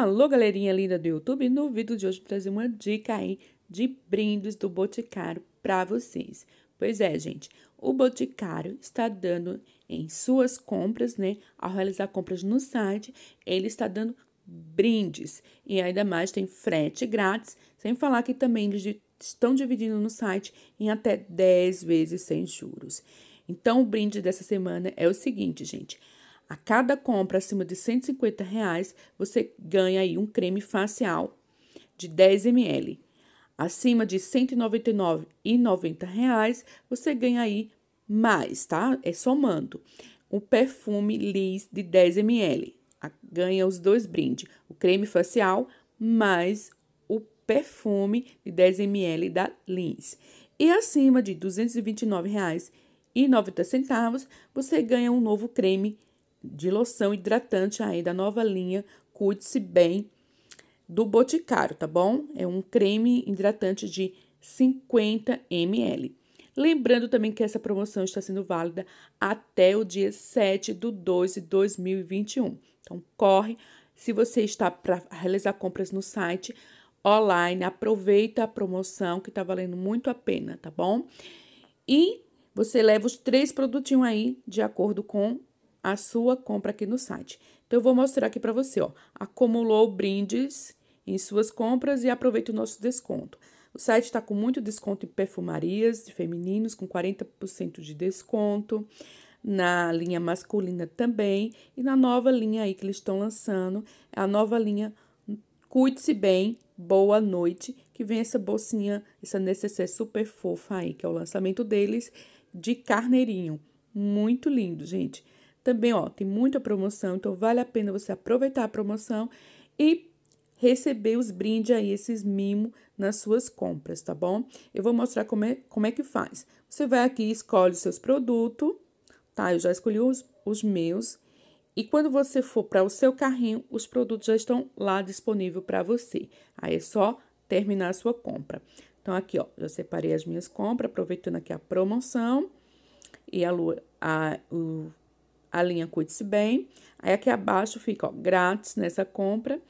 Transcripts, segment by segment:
Alô, galerinha linda do YouTube! No vídeo de hoje trazer uma dica aí de brindes do Boticário para vocês. Pois é, gente, o Boticário está dando em suas compras, né? Ao realizar compras no site, ele está dando brindes e ainda mais tem frete grátis, sem falar que também eles estão dividindo no site em até 10 vezes sem juros. Então, o brinde dessa semana é o seguinte, gente: a cada compra acima de 150 reais, você ganha aí um creme facial de 10 ml. Acima de R$ 199,90, você ganha aí mais, tá? É somando. O perfume Liz de 10 ml. Ganha os dois brindes, o creme facial mais o perfume de 10 ml da Liz. E acima de R$ 229,90, você ganha um novo creme de loção hidratante aí da nova linha Cuide-se Bem do Boticário, tá bom? É um creme hidratante de 50 ml. Lembrando também que essa promoção está sendo válida até o dia 7 de 12 de 2021. Então, corre. Se você está para realizar compras no site online, aproveita a promoção que está valendo muito a pena, tá bom? E você leva os três produtinhos aí de acordo com a sua compra aqui no site. Então, eu vou mostrar aqui para você, ó, acumulou brindes em suas compras e aproveita o nosso desconto. O site está com muito desconto em perfumarias de femininos, com 40% de desconto, na linha masculina também, e na nova linha aí que eles estão lançando, a nova linha Cuide-se Bem, Boa Noite, que vem essa bolsinha, essa necessaire super fofa aí, que é o lançamento deles, de carneirinho. Muito lindo, gente. Também, ó, tem muita promoção, então vale a pena você aproveitar a promoção e receber os brindes aí, esses mimos nas suas compras, tá bom? Eu vou mostrar como é, como é que faz. Você vai aqui e escolhe os seus produtos, tá? Eu já escolhi os, os meus. E quando você for para o seu carrinho, os produtos já estão lá disponível para você. Aí é só terminar a sua compra. Então, aqui, ó, já separei as minhas compras, aproveitando aqui a promoção e a lua, a, o a linha Cuide-se Bem. Aí aqui abaixo fica, ó, grátis nessa compra,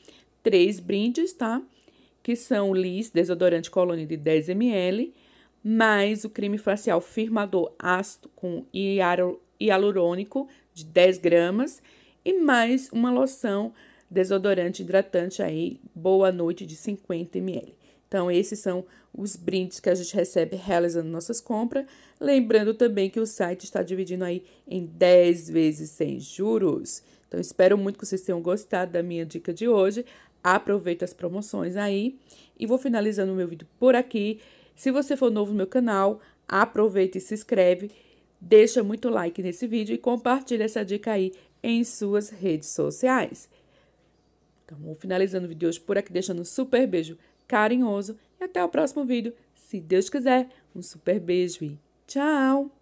três brindes, tá? Que são o Liz desodorante colônia de 10 ml, mais o creme facial firmador ácido com hialurônico de 10 gramas e mais uma loção desodorante hidratante aí, boa noite de 50 ml. Então, esses são os brindes que a gente recebe realizando nossas compras. Lembrando também que o site está dividindo aí em 10 vezes sem juros. Então, espero muito que vocês tenham gostado da minha dica de hoje. Aproveita as promoções aí. E vou finalizando o meu vídeo por aqui. Se você for novo no meu canal, aproveita e se inscreve. Deixa muito like nesse vídeo e compartilha essa dica aí em suas redes sociais. Então, vou finalizando o vídeo hoje por aqui, deixando um super beijo carinhoso. E até o próximo vídeo. Se Deus quiser, um super beijo e tchau!